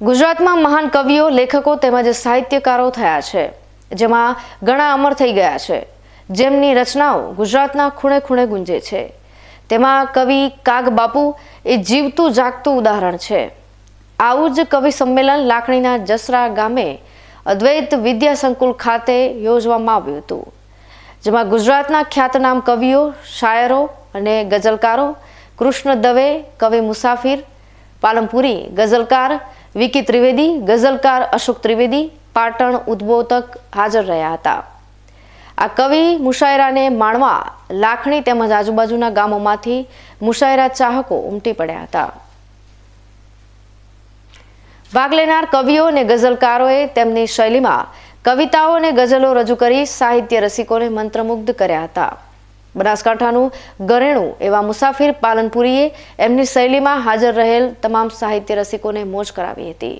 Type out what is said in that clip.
ગુજરાતમાં મહાન કવિઓ લેખકો તેમજ સાહિત્યકારો થયા છે જેમાં ઘણા અમર થઈ ગયા છે જેમની રચનાઓ ગુજરાતના ખૂણે ખૂણે ગુંજે છે તેમાં કવિ કાગ બાપુ એ જીવતું જાગતું ઉદાહરણ છે આવું જ કવિ સંમેલન લાખણીના જસરા ગામે અદ્વૈત વિદ્યા સંકુલ ખાતે યોજવામાં આવ્યું હતું જેમાં ગુજરાતના ખ્યાતનામ કવિઓ શાયરો અને ગઝલકારો કૃષ્ણ દવે કવિ મુસાફિર પાલમપુરી ગઝલકાર વિકી ત્રિવેદી ગઝલકાર અશોક ત્રિવેદી પાટણ ઉદ્બોધક હાજર રહ્યા હતા આ કવિ મુશાયરાને માણવા લાખણી તેમજ આજુબાજુના ગામોમાંથી મુશાયરા ચાહકો ઉમટી પડ્યા હતા ભાગ લેનાર કવિઓ અને ગઝલકારોએ તેમની શૈલીમાં કવિતાઓ અને ગઝલો રજૂ કરી સાહિત્ય રસિકોને મંત્રમુગ્ધ કર્યા હતા બનાસકાંઠાનું ગરેણું એવા મુસાફિર પાલનપુરીએ એમની શૈલીમાં હાજર રહેલ તમામ સાહિત્ય રસિકોને મોજ કરાવી હતી